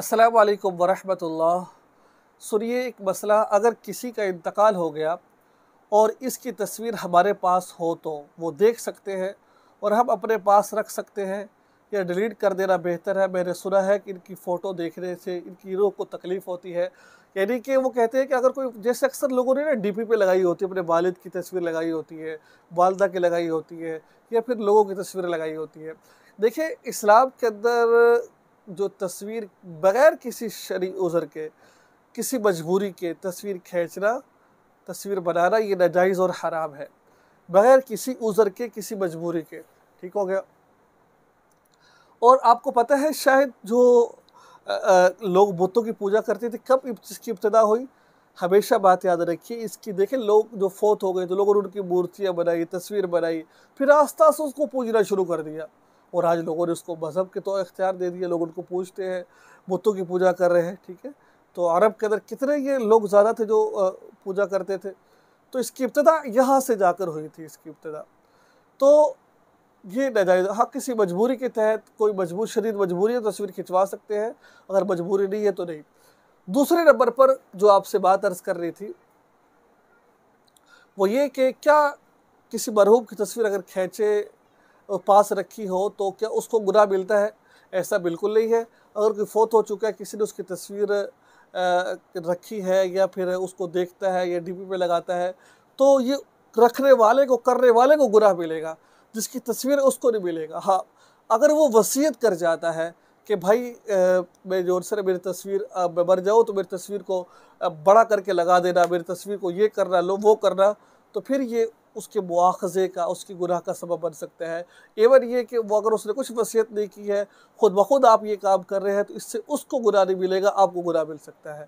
असलकम वरहमतुल्ला सुनिए एक मसला अगर किसी का इंतकाल हो गया और इसकी तस्वीर हमारे पास हो तो वो देख सकते हैं और हम अपने पास रख सकते हैं या डिलीट कर देना बेहतर है मैंने सुना है कि इनकी फ़ोटो देखने से इनकी रोह को तकलीफ़ होती है यानी कि वो कहते हैं कि अगर कोई जैसे अक्सर लोगों ने ना डी पी पे लगाई होती है अपने वालिद की तस्वीर लगाई होती है वालदा की लगाई होती है या फिर लोगों की तस्वीरें लगाई होती है देखिए इस्लाम के अंदर जो तस्वीर बग़ैर किसी शरी उज़र के किसी मजबूरी के तस्वीर खींचना तस्वीर बनाना ये नाजायज़ और हराम है बग़ैर किसी उज़र के किसी मजबूरी के ठीक हो गया और आपको पता है शायद जो आ, आ, लोग बुतों की पूजा करते थे कब इसकी इब्तदा हुई हमेशा बात याद रखिए इसकी देखें लोग जो फोत हो गए तो लोगों ने उनकी मूर्तियाँ बनाई तस्वीर बनाई फिर आस्ता से उसको पूजना शुरू कर दिया और आज लोगों ने उसको मज़हब के तौर इख्तियार दे दिए लोग उनको पूछते हैं बुतों की पूजा कर रहे हैं ठीक है तो अरब के अंदर कितने ये लोग ज़्यादा थे जो पूजा करते थे तो इसकी इब्तदा यहाँ से जाकर हुई थी इसकी इब्तदा तो ये नजायज हाँ किसी मजबूरी के तहत कोई मजबूर शरीर मजबूरी है तो तस्वीर खिंचवा सकते हैं अगर मजबूरी नहीं है तो नहीं दूसरे नंबर पर जो आपसे बात अर्ज कर रही थी वो ये कि क्या किसी मरहूब की तस्वीर अगर खींचे पास रखी हो तो क्या उसको गुनाह मिलता है ऐसा बिल्कुल नहीं है अगर कोई फोत हो चुका है किसी ने उसकी तस्वीर रखी है या फिर उसको देखता है या डीपी पे लगाता है तो ये रखने वाले को करने वाले को गुनाह मिलेगा जिसकी तस्वीर उसको नहीं मिलेगा हाँ अगर वो वसीयत कर जाता है कि भाई मैं जोर से मेरी तस्वीर मैं मर जाऊँ तो मेरी तस्वीर को बड़ा करके लगा देना मेरी तस्वीर को ये करना लो वो करना तो फिर ये उसके मुआखजे का उसकी गुनाह का सबब बन सकता है एवन ये कि वो अगर उसने कुछ वसीयत नहीं की है ख़ुद ब खुद आप ये काम कर रहे हैं तो इससे उसको गुनाह नहीं मिलेगा आपको गुनाह मिल सकता है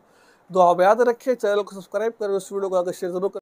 दुआ याद रखें चैनल को सब्सक्राइब करें उस वीडियो को अगर शेयर जरूर